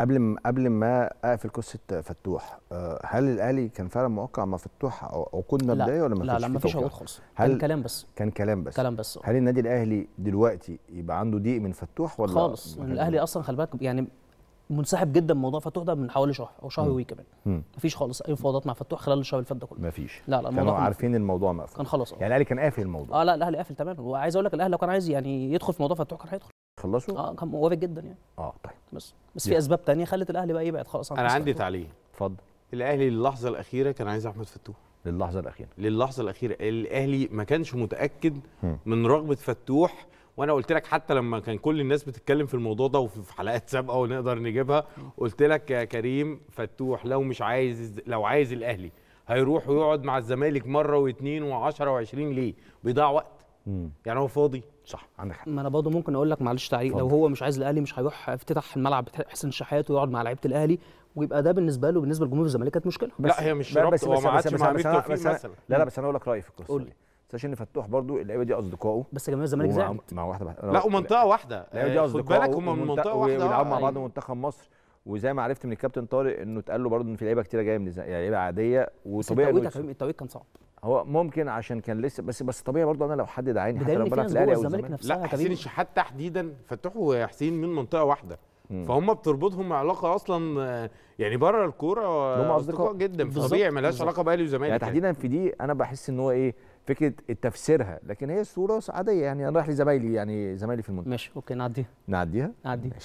قبل ما قبل ما اقفل قصه فتوح آه، هل الاهلي كان فعلا موقع مع فتوح عقود مبدئيه ولا ما لا لا ما فيش عقود خالص كان كلام بس كان كلام بس كلام بس هل النادي الاهلي دلوقتي يبقى عنده ضيق من فتوح ولا خالص يعني الاهلي اصلا خلي بالك يعني منسحب جدا من موضوع فتوح ده من حوالي شهر او شهر وي كمان مفيش خالص اي مفاوضات مع فتوح خلال الشهر اللي فات ده كله مفيش لا لا كانوا عارفين الموضوع مقفول كان خلاص يعني الاهلي كان قافل الموضوع اه لا الاهلي قافل تماما وعايز اقول لك الاهلي لو كان عايز يعني يدخل في موضوع فتوح كان هيدخل خلصوا اه كان موافق جدا يعني اه طيب بس في اسباب تانية خلت الاهلي بقى يبعد خالص عن انا عندي تعليق اتفضل الاهلي للحظه الاخيره كان عايز احمد فتوح للحظه الاخيره للحظه الاخيره الاهلي ما كانش متاكد من رغبه فتوح وانا قلت لك حتى لما كان كل الناس بتتكلم في الموضوع ده وفي حلقات سابقه ونقدر نجيبها قلت لك يا كريم فتوح لو مش عايز لو عايز الاهلي هيروح ويقعد مع الزمالك مره واثنين و10 و20 ليه بيضيع وقت مم. يعني هو فاضي صح عندك حق ما انا برضه ممكن اقول لك معلش تعليق لو هو مش عايز الاهلي مش هيروح افتتح الملعب حسين شحات ويقعد مع لعيبه الاهلي ويبقى ده بالنسبه له بالنسبه لجمهور الزمالك كانت مشكله لا هي مش ربط هو ما عادش مع ميت توفيق مثلا لا لا بس انا اقول لك رايي في القصه قول دي ساشين فتوح برضه اللعيبه دي اصدقائه بس جماهير الزمالك زعلت مع واحده بح... لا ومنطقه واحده اللعيبه دي آه، اصدقائه خد بالك هم من منطقه واحده ويلعبوا مع أيوه. بعض منتخب مصر وزي ما عرفت من الكابتن طارق انه اتقال له برضه ان في لعيبه كتيره جايه من يعني لعيبه عاديه وطبيعي التوقيت كان صعب هو ممكن عشان كان لسه بس بس طبيعي برضه انا لو حد دعاني حتى لو بلعب في الاهلي او الزمالك لا حسين الشحات تحديدا فتحوا وحسين من منطقه واحده فهم بتربطهم علاقه اصلا يعني بره الكوره هم اصدقاء جدا طبيعي ملهاش علاقه باهلي وزمالك يعني, يعني تحديدا في دي انا بحس ان هو ايه فكره تفسيرها لكن هي صوره عاديه يعني انا رايح لزمايلي يعني زمايلي في المنتخب ماشي اوكي نعديها نعديها نعديها